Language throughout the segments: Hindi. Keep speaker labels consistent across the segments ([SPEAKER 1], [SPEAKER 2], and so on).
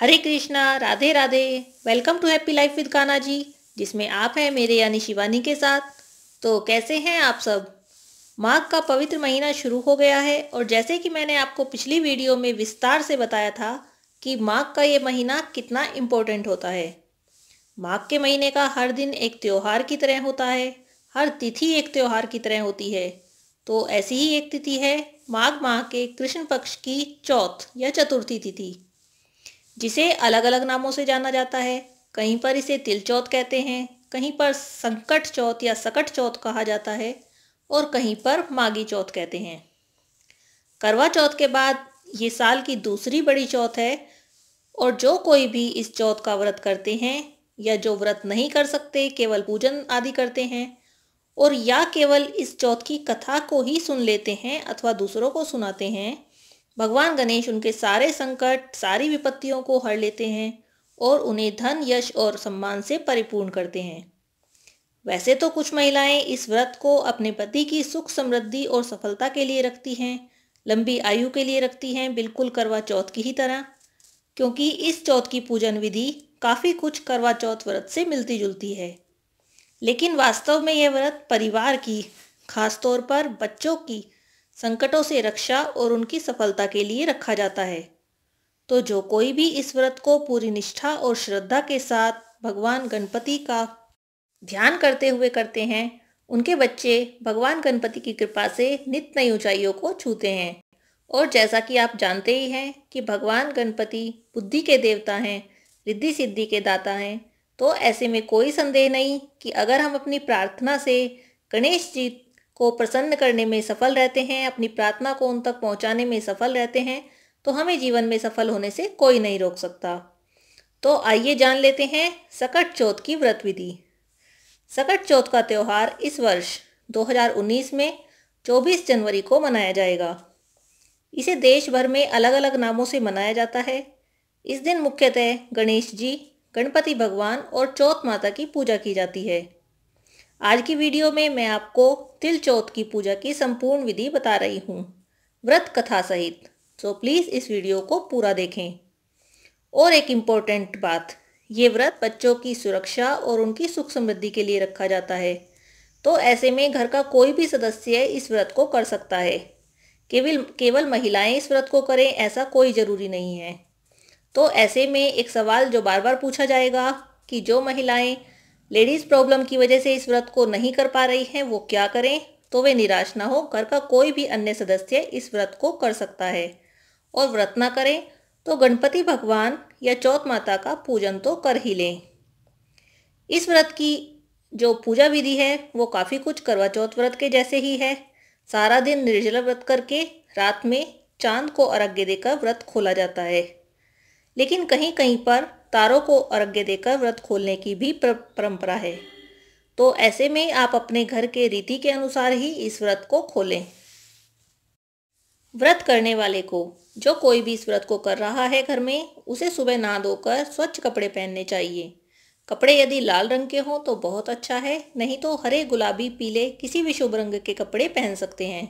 [SPEAKER 1] Hare Krishna Radhe Radhe welcome to happy life with Kana ji जिसमें आप हैं मेरे यानी शिवानी के साथ तो कैसे हैं आप सब माघ का पवित्र महीना शुरू हो गया है और जैसे कि मैंने आपको पिछली वीडियो में विस्तार से बताया था कि माघ का ये महीना कितना इम्पोर्टेंट होता है माघ के महीने का हर दिन एक त्यौहार की तरह होता है हर तिथि एक त्यौहार की तरह होती है तो ऐसी ही एक तिथि है माघ माह के कृष्ण पक्ष की चौथ या चतुर्थी तिथि जिसे अलग अलग नामों से जाना जाता है कहीं पर इसे तिल चौथ कहते हैं कहीं पर संकट चौथ या सकट चौथ कहा जाता है और कहीं पर मागी चौथ कहते हैं करवा चौथ के बाद ये साल की दूसरी बड़ी चौथ है और जो कोई भी इस चौथ का व्रत करते हैं या जो व्रत नहीं कर सकते केवल पूजन आदि करते हैं और या केवल इस चौथ की कथा को ही सुन लेते हैं अथवा दूसरों को सुनाते हैं भगवान गणेश उनके सारे संकट सारी विपत्तियों को हर लेते हैं और उन्हें धन यश और सम्मान से परिपूर्ण करते हैं वैसे तो कुछ महिलाएं इस व्रत को अपने पति की सुख समृद्धि और सफलता के लिए रखती हैं लंबी आयु के लिए रखती हैं बिल्कुल करवा चौथ की ही तरह क्योंकि इस चौथ की पूजन विधि काफ़ी कुछ करवा चौथ व्रत से मिलती जुलती है लेकिन वास्तव में यह व्रत परिवार की खासतौर पर बच्चों की संकटों से रक्षा और उनकी सफलता के लिए रखा जाता है तो जो कोई भी इस व्रत को पूरी निष्ठा और श्रद्धा के साथ भगवान गणपति का ध्यान करते हुए करते हैं उनके बच्चे भगवान गणपति की कृपा से नित नई ऊंचाइयों को छूते हैं और जैसा कि आप जानते ही हैं कि भगवान गणपति बुद्धि के देवता हैं रिद्धि सिद्धि के दाता हैं तो ऐसे में कोई संदेह नहीं कि अगर हम अपनी प्रार्थना से गणेश जी को प्रसन्न करने में सफल रहते हैं अपनी प्रार्थना को उन तक पहुंचाने में सफल रहते हैं तो हमें जीवन में सफल होने से कोई नहीं रोक सकता तो आइए जान लेते हैं सकट चौथ की व्रत विधि सकट चौथ का त्यौहार इस वर्ष 2019 में 24 जनवरी को मनाया जाएगा इसे देश भर में अलग अलग नामों से मनाया जाता है इस दिन मुख्यतः गणेश जी गणपति भगवान और चौथ माता की पूजा की जाती है आज की वीडियो में मैं आपको तिल चौथ की पूजा की संपूर्ण विधि बता रही हूँ व्रत कथा सहित सो प्लीज़ इस वीडियो को पूरा देखें और एक इम्पोर्टेंट बात ये व्रत बच्चों की सुरक्षा और उनकी सुख समृद्धि के लिए रखा जाता है तो ऐसे में घर का कोई भी सदस्य इस व्रत को कर सकता है केवल केवल महिलाएं इस व्रत को करें ऐसा कोई ज़रूरी नहीं है तो ऐसे में एक सवाल जो बार बार पूछा जाएगा कि जो महिलाएं लेडीज प्रॉब्लम की वजह से इस व्रत को नहीं कर पा रही हैं वो क्या करें तो वे निराश ना हो घर का कोई भी अन्य सदस्य इस व्रत को कर सकता है और व्रत ना करें तो गणपति भगवान या चौथ माता का पूजन तो कर ही लें इस व्रत की जो पूजा विधि है वो काफ़ी कुछ करवा चौथ व्रत के जैसे ही है सारा दिन निर्जला व्रत करके रात में चांद को अर्घ्य देकर व्रत खोला जाता है लेकिन कहीं कहीं पर तारों को अर्घ्य देकर व्रत खोलने की भी परंपरा है तो ऐसे में आप अपने घर के रीति के अनुसार ही इस व्रत को खोलें व्रत करने वाले को जो कोई भी इस व्रत को कर रहा है घर में उसे सुबह नहा धोकर स्वच्छ कपड़े पहनने चाहिए कपड़े यदि लाल रंग के हों तो बहुत अच्छा है नहीं तो हरे गुलाबी पीले किसी भी शुभ रंग के कपड़े पहन सकते हैं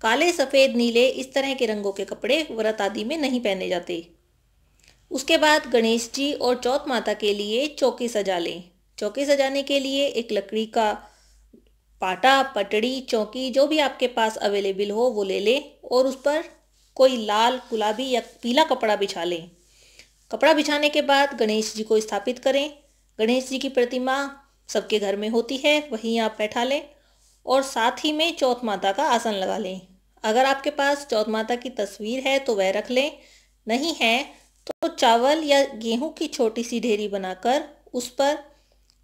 [SPEAKER 1] काले सफ़ेद नीले इस तरह के रंगों के कपड़े व्रत आदि में नहीं पहने जाते उसके बाद गणेश जी और चौथ माता के लिए चौकी सजा लें चौकी सजाने के लिए एक लकड़ी का पाटा पटड़ी चौकी जो भी आपके पास अवेलेबल हो वो ले लें और उस पर कोई लाल गुलाबी या पीला कपड़ा बिछा लें कपड़ा बिछाने के बाद गणेश जी को स्थापित करें गणेश जी की प्रतिमा सबके घर में होती है वहीं आप बैठा लें और साथ ही में चौथ माता का आसन लगा लें अगर आपके पास चौथ माता की तस्वीर है तो वह रख लें नहीं है तो चावल या गेहूं की छोटी सी ढेरी बनाकर उस पर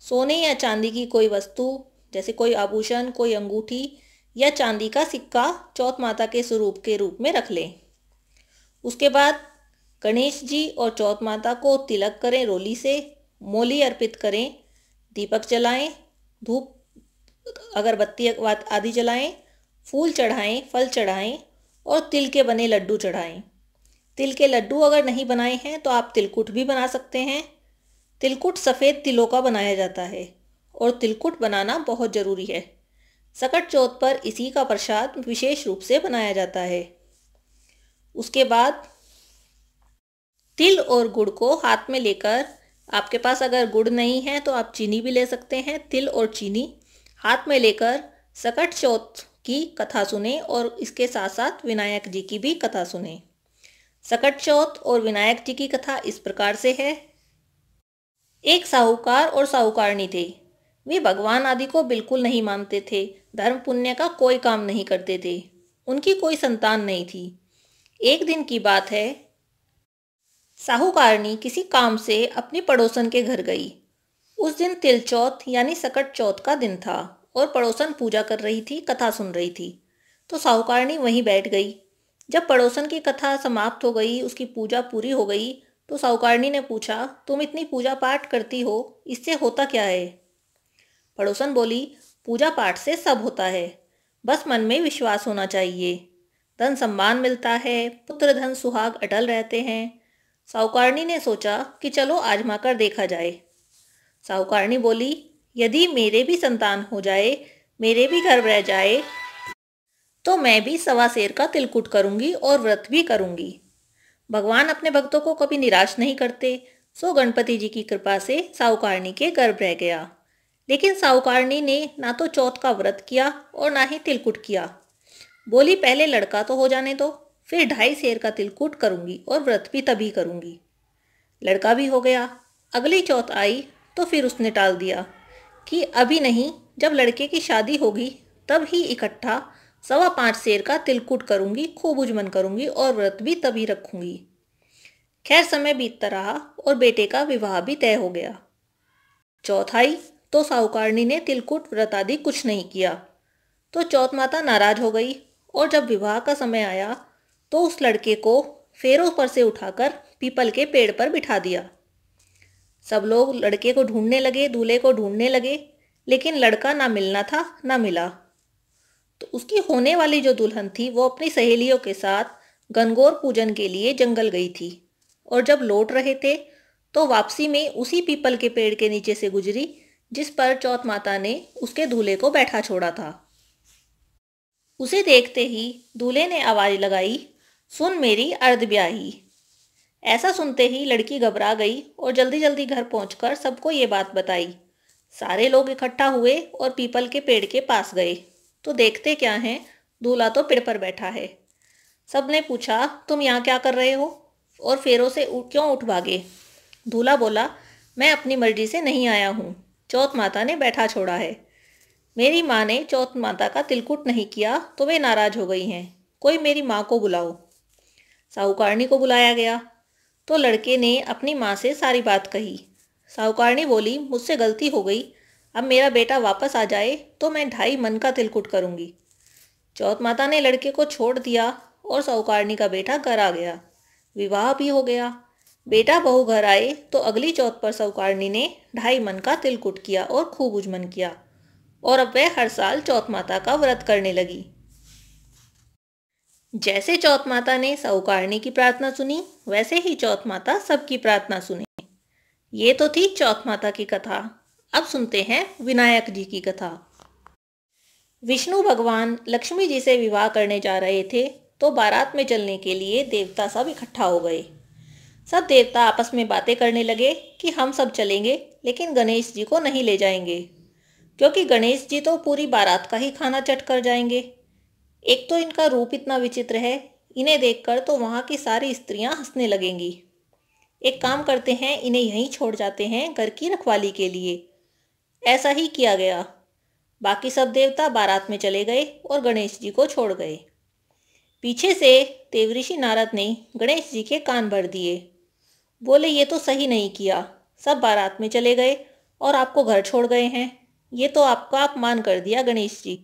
[SPEAKER 1] सोने या चांदी की कोई वस्तु जैसे कोई आभूषण कोई अंगूठी या चांदी का सिक्का चौथ माता के स्वरूप के रूप में रख लें उसके बाद गणेश जी और चौथ माता को तिलक करें रोली से मोली अर्पित करें दीपक जलाएं धूप अगरबत्ती आदि जलाएं फूल चढ़ाएं फल चढ़ाएं और तिल के बने लड्डू चढ़ाएं तिल के लड्डू अगर नहीं बनाए हैं तो आप तिलकुट भी बना सकते हैं तिलकुट सफ़ेद तिलों का बनाया जाता है और तिलकुट बनाना बहुत ज़रूरी है सकट चौथ पर इसी का प्रसाद विशेष रूप से बनाया जाता है उसके बाद तिल और गुड़ को हाथ में लेकर आपके पास अगर गुड़ नहीं है तो आप चीनी भी ले सकते हैं तिल और चीनी हाथ में लेकर सकट चौथ की कथा सुने और इसके साथ साथ विनायक जी की भी कथा सुने सकट चौथ और विनायक जी की कथा इस प्रकार से है एक साहूकार और साहूकारनी थे वे भगवान आदि को बिल्कुल नहीं मानते थे धर्म पुण्य का कोई काम नहीं करते थे उनकी कोई संतान नहीं थी एक दिन की बात है साहूकारनी किसी काम से अपने पड़ोसन के घर गई उस दिन तिल चौथ यानी सकट चौथ का दिन था और पड़ोसन पूजा कर रही थी कथा सुन रही थी तो साहूकारनी वहीं बैठ गई जब पड़ोसन की कथा समाप्त हो गई उसकी पूजा पूरी हो गई तो साहुकारणी ने पूछा तुम इतनी पूजा पाठ करती हो इससे होता क्या है पड़ोसन बोली पूजा पाठ से सब होता है बस मन में विश्वास होना चाहिए धन सम्मान मिलता है पुत्र धन सुहाग अटल रहते हैं साहुकारणी ने सोचा कि चलो आजमा कर देखा जाए साहुकारणी बोली यदि मेरे भी संतान हो जाए मेरे भी घर रह जाए तो मैं भी सवा शेर का तिलकुट करूंगी और व्रत भी करूंगी भगवान अपने भक्तों को कभी निराश नहीं करते सो गणपति जी की कृपा से साहुकारणी के गर्भ रह गया लेकिन साहुकारणी ने ना तो चौथ का व्रत किया और ना ही तिलकुट किया बोली पहले लड़का तो हो जाने दो फिर ढाई शेर का तिलकुट करूंगी और व्रत भी तभी करूंगी लड़का भी हो गया अगली चौथ आई तो फिर उसने टाल दिया कि अभी नहीं जब लड़के की शादी होगी तब ही इकट्ठा सवा पाँच शेर का तिलकुट करूंगी खूब उजमन करूंगी और व्रत भी तभी रखूंगी खैर समय बीतता रहा और बेटे का विवाह भी तय हो गया चौथाई तो साहूकारनी ने तिलकुट व्रत आदि कुछ नहीं किया तो चौथ माता नाराज हो गई और जब विवाह का समय आया तो उस लड़के को फेरों पर से उठाकर पीपल के पेड़ पर बिठा दिया सब लोग लड़के को ढूंढने लगे दूल्हे को ढूंढने लगे लेकिन लड़का ना मिलना था ना मिला तो उसकी होने वाली जो दुल्हन थी वो अपनी सहेलियों के साथ गनगौर पूजन के लिए जंगल गई थी और जब लौट रहे थे तो वापसी में उसी पीपल के पेड़ के नीचे से गुजरी जिस पर चौथ माता ने उसके दूल्हे को बैठा छोड़ा था उसे देखते ही दूल्हे ने आवाज़ लगाई सुन मेरी अर्ध ब्याही ऐसा सुनते ही लड़की घबरा गई और जल्दी जल्दी घर पहुंचकर सबको ये बात बताई सारे लोग इकट्ठा हुए और पीपल के पेड़ के पास गए तो देखते क्या हैं दूल्हा तो पेड़ पर बैठा है सब ने पूछा तुम यहाँ क्या कर रहे हो और फेरों से उ, क्यों उठ भागे दूल्हा बोला मैं अपनी मर्जी से नहीं आया हूँ चौथ माता ने बैठा छोड़ा है मेरी माँ ने चौथ माता का तिलकुट नहीं किया तो वे नाराज़ हो गई हैं कोई मेरी माँ को बुलाओ साहूकारणी को बुलाया गया तो लड़के ने अपनी माँ से सारी बात कही साहूकारणी बोली मुझसे गलती हो गई अब मेरा बेटा वापस आ जाए तो मैं ढाई मन का तिलकुट करूंगी चौथ माता ने लड़के को छोड़ दिया और साहूकारनी का बेटा घर आ गया विवाह भी हो गया बेटा बहू घर आए तो अगली चौथ पर साहूकारनी ने ढाई मन का तिलकुट किया और खूब उजमन किया और अब वह हर साल चौथ माता का व्रत करने लगी जैसे चौथ माता ने साहूकारनी की प्रार्थना सुनी वैसे ही चौथ माता सबकी प्रार्थना सुनी ये तो थी चौथ माता की कथा अब सुनते हैं विनायक जी की कथा विष्णु भगवान लक्ष्मी जी से विवाह करने जा रहे थे तो बारात में चलने के लिए देवता सब इकट्ठा हो गए सब देवता आपस में बातें करने लगे कि हम सब चलेंगे लेकिन गणेश जी को नहीं ले जाएंगे क्योंकि गणेश जी तो पूरी बारात का ही खाना चट कर जाएंगे एक तो इनका रूप इतना विचित्र है इन्हें देखकर तो वहाँ की सारी स्त्रियाँ हंसने लगेंगी एक काम करते हैं इन्हें यहीं छोड़ जाते हैं घर की रखवाली के लिए ऐसा ही किया गया बाकी सब देवता बारात में चले गए और गणेश जी को छोड़ गए पीछे से देवऋषि नारद ने गणेश जी के कान भर दिए बोले ये तो सही नहीं किया सब बारात में चले गए और आपको घर छोड़ गए हैं ये तो आपका अपमान कर दिया गणेश जी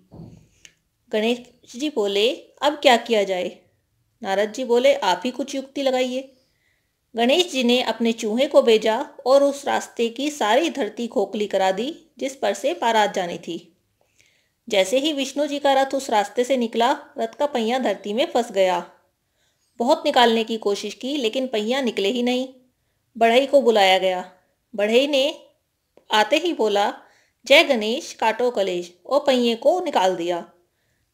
[SPEAKER 1] गणेश जी बोले अब क्या किया जाए नारद जी बोले आप ही कुछ युक्ति लगाइए गणेश जी ने अपने चूहे को भेजा और उस रास्ते की सारी धरती खोखली करा दी जिस पर से पारात जानी थी जैसे ही विष्णु जी का रथ उस रास्ते से निकला रथ का पहिया धरती में फंस गया बहुत निकालने की कोशिश की लेकिन पहिया निकले ही नहीं बढ़ई को बुलाया गया बढ़ई ने आते ही बोला जय गणेश काटो कलेश और पहिए को निकाल दिया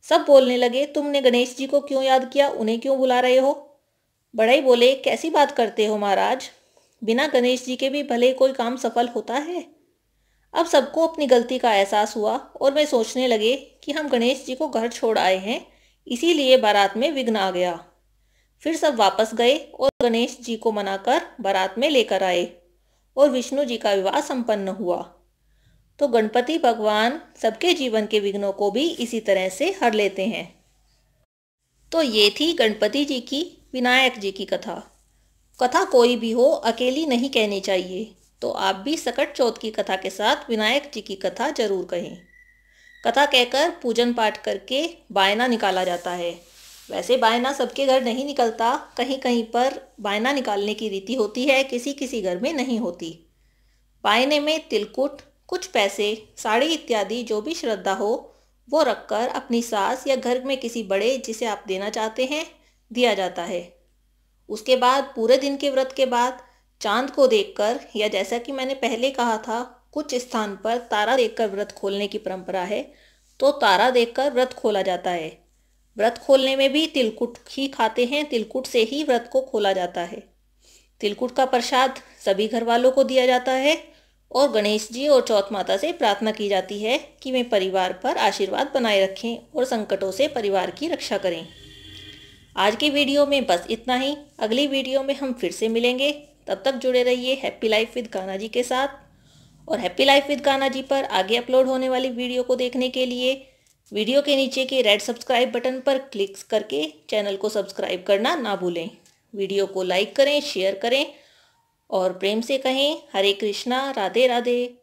[SPEAKER 1] सब बोलने लगे तुमने गणेश जी को क्यों याद किया उन्हें क्यों बुला रहे हो बड़ाई बोले कैसी बात करते हो महाराज बिना गणेश जी के भी भले कोई काम सफल होता है अब सबको अपनी गलती का एहसास हुआ और वे सोचने लगे कि हम गणेश जी को घर छोड़ आए हैं इसीलिए बारात में विघ्न आ गया फिर सब वापस गए और गणेश जी को मनाकर बारात में लेकर आए और विष्णु जी का विवाह संपन्न हुआ तो गणपति भगवान सबके जीवन के विघ्नों को भी इसी तरह से हर लेते हैं तो ये थी गणपति जी की विनायक जी की कथा कथा कोई भी हो अकेली नहीं कहनी चाहिए तो आप भी सकट चौथ की कथा के साथ विनायक जी की कथा जरूर कहें कथा कहकर पूजन पाठ करके बायना निकाला जाता है वैसे बायना सबके घर नहीं निकलता कहीं कहीं पर बायना निकालने की रीति होती है किसी किसी घर में नहीं होती बायने में तिलकुट कुछ पैसे साड़ी इत्यादि जो भी श्रद्धा हो वो रखकर अपनी सास या घर में किसी बड़े जिसे आप देना चाहते हैं दिया जाता है उसके बाद पूरे दिन के व्रत के बाद चांद को देखकर या जैसा कि मैंने पहले कहा था कुछ स्थान पर तारा देखकर व्रत खोलने की परंपरा है तो तारा देखकर व्रत खोला जाता है व्रत खोलने में भी तिलकुट ही खाते हैं तिलकुट से ही व्रत को खोला जाता है तिलकुट का प्रसाद सभी घर वालों को दिया जाता है और गणेश जी और चौथ माता से प्रार्थना की जाती है कि वे परिवार पर आशीर्वाद बनाए रखें और संकटों से परिवार की रक्षा करें आज की वीडियो में बस इतना ही अगली वीडियो में हम फिर से मिलेंगे तब तक जुड़े रहिए हैप्पी लाइफ विद गाना जी के साथ और हैप्पी लाइफ विद गाना जी पर आगे अपलोड होने वाली वीडियो को देखने के लिए वीडियो के नीचे के रेड सब्सक्राइब बटन पर क्लिक करके चैनल को सब्सक्राइब करना ना भूलें वीडियो को लाइक करें शेयर करें और प्रेम से कहें हरे कृष्णा राधे राधे